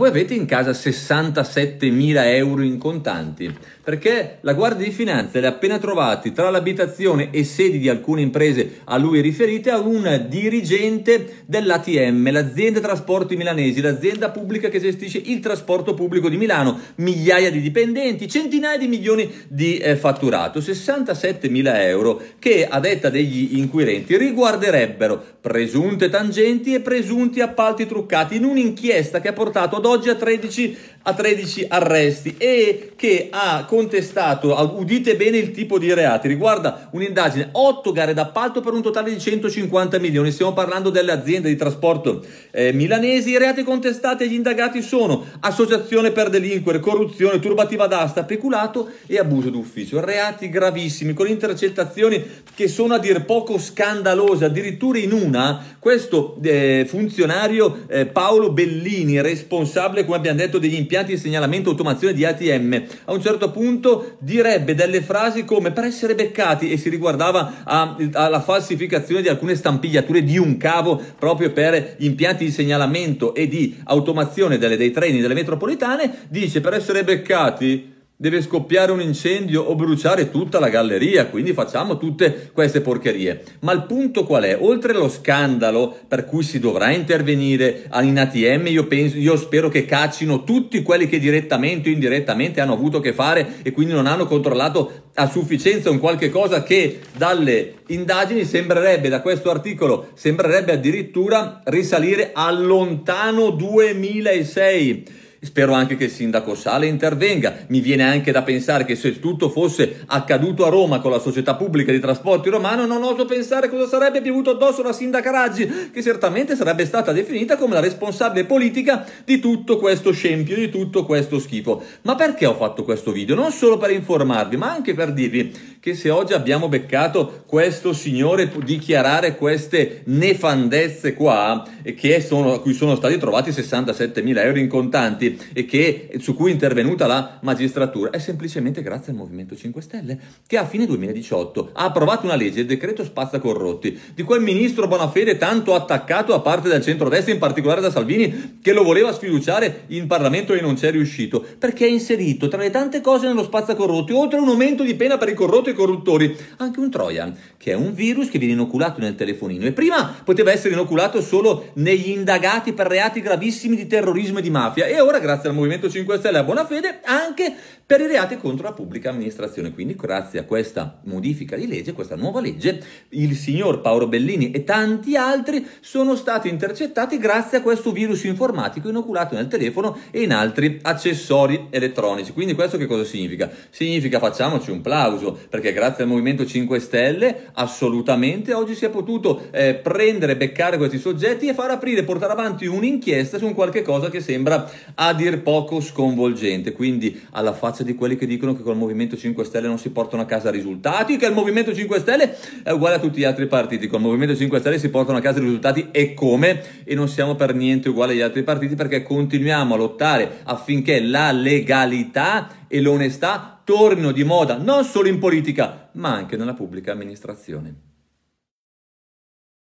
Voi avete in casa 67.000 euro in contanti, perché la Guardia di Finanza li ha appena trovati tra l'abitazione e sedi di alcune imprese a lui riferite a un dirigente dell'ATM, l'azienda trasporti milanesi, l'azienda pubblica che gestisce il trasporto pubblico di Milano, migliaia di dipendenti, centinaia di milioni di eh, fatturato, 67.000 euro che a detta degli inquirenti riguarderebbero presunte tangenti e presunti appalti truccati in un'inchiesta che ha portato ad oggi a 13, a 13 arresti e che ha contestato, udite bene il tipo di reati, riguarda un'indagine, 8 gare d'appalto per un totale di 150 milioni, stiamo parlando delle aziende di trasporto eh, milanesi, i reati contestati agli indagati sono associazione per delinquere, corruzione, turbativa d'asta, peculato e abuso d'ufficio, reati gravissimi con intercettazioni che sono a dir poco scandalose, addirittura in una questo eh, funzionario eh, Paolo Bellini, responsabile responsabile, come abbiamo detto, degli impianti di segnalamento e automazione di ATM, a un certo punto direbbe delle frasi come per essere beccati e si riguardava a, alla falsificazione di alcune stampigliature di un cavo proprio per impianti di segnalamento e di automazione delle, dei treni delle metropolitane, dice per essere beccati deve scoppiare un incendio o bruciare tutta la galleria, quindi facciamo tutte queste porcherie. Ma il punto qual è? Oltre allo scandalo per cui si dovrà intervenire in ATM, io, penso, io spero che caccino tutti quelli che direttamente o indirettamente hanno avuto a che fare e quindi non hanno controllato a sufficienza un qualche cosa che dalle indagini sembrerebbe, da questo articolo, sembrerebbe addirittura risalire a lontano 2006 Spero anche che il sindaco Sale intervenga. Mi viene anche da pensare che se tutto fosse accaduto a Roma con la società pubblica di trasporti romano, non oso pensare cosa sarebbe piovuto addosso la sindaca Raggi, che certamente sarebbe stata definita come la responsabile politica di tutto questo scempio, di tutto questo schifo. Ma perché ho fatto questo video? Non solo per informarvi, ma anche per dirvi che se oggi abbiamo beccato questo signore dichiarare queste nefandezze qua, eh, che sono, a cui sono stati trovati 67.000 euro in contanti, e che, su cui è intervenuta la magistratura, è semplicemente grazie al Movimento 5 Stelle che a fine 2018 ha approvato una legge, il decreto spazza corrotti, di quel ministro Bonafede tanto attaccato a parte del centrodestra, in particolare da Salvini, che lo voleva sfiduciare in Parlamento e non c'è riuscito, perché ha inserito tra le tante cose nello spazza corrotti, oltre a un aumento di pena per i corrotti e i corruttori, anche un Trojan, che è un virus che viene inoculato nel telefonino e prima poteva essere inoculato solo negli indagati per reati gravissimi di terrorismo e di mafia e ora grazie al Movimento 5 Stelle e a fede, anche per i reati contro la pubblica amministrazione. Quindi grazie a questa modifica di legge, questa nuova legge, il signor Paolo Bellini e tanti altri sono stati intercettati grazie a questo virus informatico inoculato nel telefono e in altri accessori elettronici. Quindi questo che cosa significa? Significa facciamoci un plauso, perché grazie al Movimento 5 Stelle assolutamente oggi si è potuto eh, prendere, beccare questi soggetti e far aprire, portare avanti un'inchiesta su un qualche cosa che sembra a dir poco sconvolgente, quindi alla faccia di quelli che dicono che col Movimento 5 Stelle non si portano a casa risultati, che il Movimento 5 Stelle è uguale a tutti gli altri partiti, col Movimento 5 Stelle si portano a casa risultati e come? E non siamo per niente uguali agli altri partiti perché continuiamo a lottare affinché la legalità e l'onestà tornino di moda non solo in politica ma anche nella pubblica amministrazione.